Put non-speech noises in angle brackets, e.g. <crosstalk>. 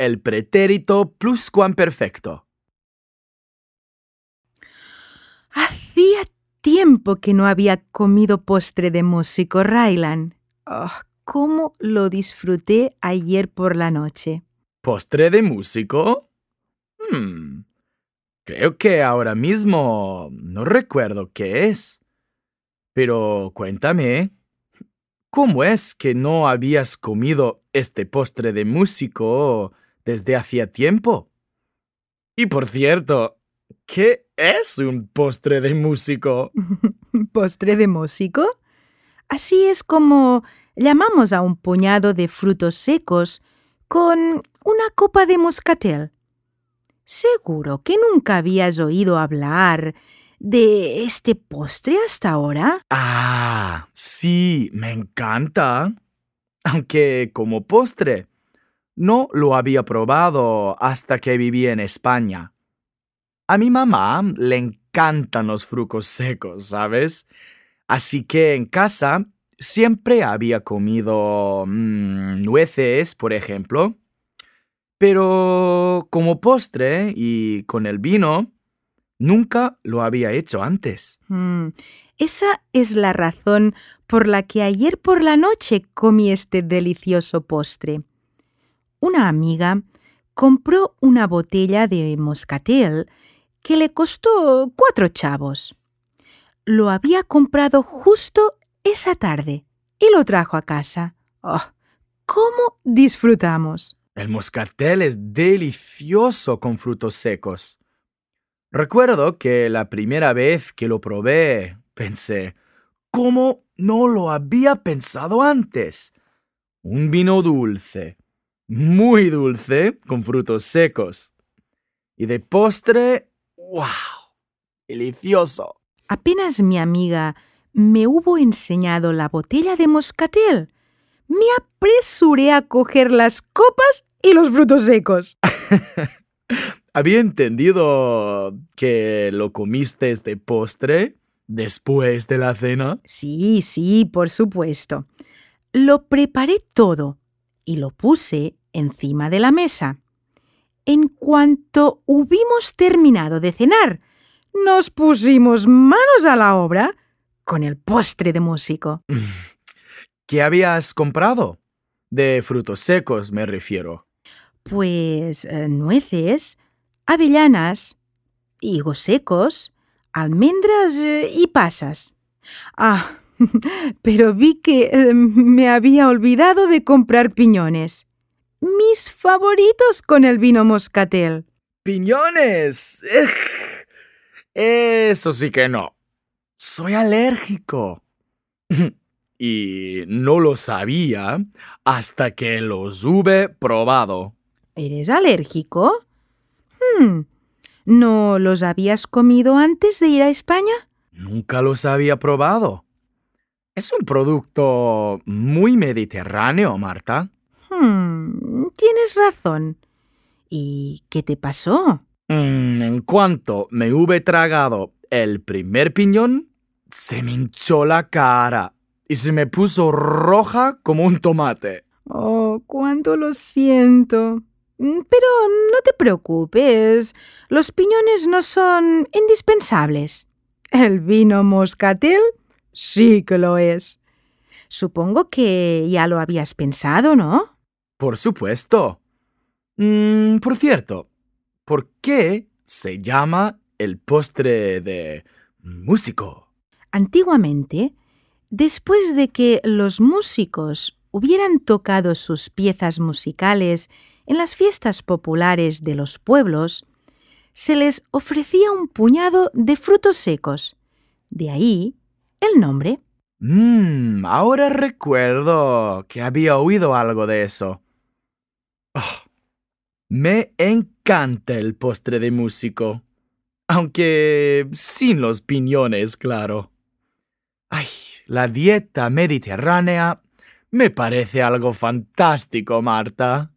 El pretérito pluscuamperfecto. Hacía tiempo que no había comido postre de músico, Rylan. Oh, ¿Cómo lo disfruté ayer por la noche? ¿Postre de músico? Hmm. Creo que ahora mismo no recuerdo qué es. Pero cuéntame, ¿cómo es que no habías comido este postre de músico desde hacía tiempo. Y por cierto, ¿qué es un postre de músico? <laughs> ¿Postre de músico? Así es como llamamos a un puñado de frutos secos con una copa de moscatel. Seguro que nunca habías oído hablar de este postre hasta ahora. Ah, sí, me encanta. Aunque como postre, no lo había probado hasta que vivía en España. A mi mamá le encantan los frutos secos, ¿sabes? Así que en casa siempre había comido mm, nueces, por ejemplo. Pero como postre y con el vino, nunca lo había hecho antes. Mm, esa es la razón por la que ayer por la noche comí este delicioso postre una amiga compró una botella de moscatel que le costó cuatro chavos. Lo había comprado justo esa tarde y lo trajo a casa. Oh, ¿Cómo disfrutamos? El moscatel es delicioso con frutos secos. Recuerdo que la primera vez que lo probé, pensé, ¿cómo no lo había pensado antes? Un vino dulce, muy dulce con frutos secos. Y de postre, ¡wow! Delicioso. Apenas mi amiga me hubo enseñado la botella de moscatel, me apresuré a coger las copas y los frutos secos. <laughs> Había entendido que lo comiste de este postre después de la cena. Sí, sí, por supuesto. Lo preparé todo y lo puse encima de la mesa. En cuanto hubimos terminado de cenar, nos pusimos manos a la obra con el postre de músico. <laughs> ¿Qué habías comprado? De frutos secos me refiero. Pues eh, nueces, avellanas, higos secos, almendras eh, y pasas. Ah, <laughs> pero vi que eh, me había olvidado de comprar piñones mis favoritos con el vino moscatel. ¡Piñones! <laughs> Eso sí que no. Soy alérgico. <laughs> y no lo sabía hasta que los hube probado. ¿Eres alérgico? Hmm. ¿No los habías comido antes de ir a España? Nunca los había probado. Es un producto muy mediterráneo, Marta. Hmm. Mm, tienes razón. ¿Y qué te pasó? Mm, en cuanto me hube tragado el primer piñón, se me hinchó la cara y se me puso roja como un tomate. Oh, cuánto lo siento. Mm, pero no te preocupes, los piñones no son indispensables. El vino moscatel sí que lo es. Supongo que ya lo habías pensado, ¿no? Por supuesto. Mm, por cierto, ¿por qué se llama el postre de músico? Antiguamente, después de que los músicos hubieran tocado sus piezas musicales en las fiestas populares de los pueblos, se les ofrecía un puñado de frutos secos. De ahí el nombre. Mmm, ahora recuerdo que había oído algo de eso. Ah, me encanta el postre de músico. Aunque sin los piñones, claro. Ay, la dieta mediterránea me parece algo fantástico, Marta.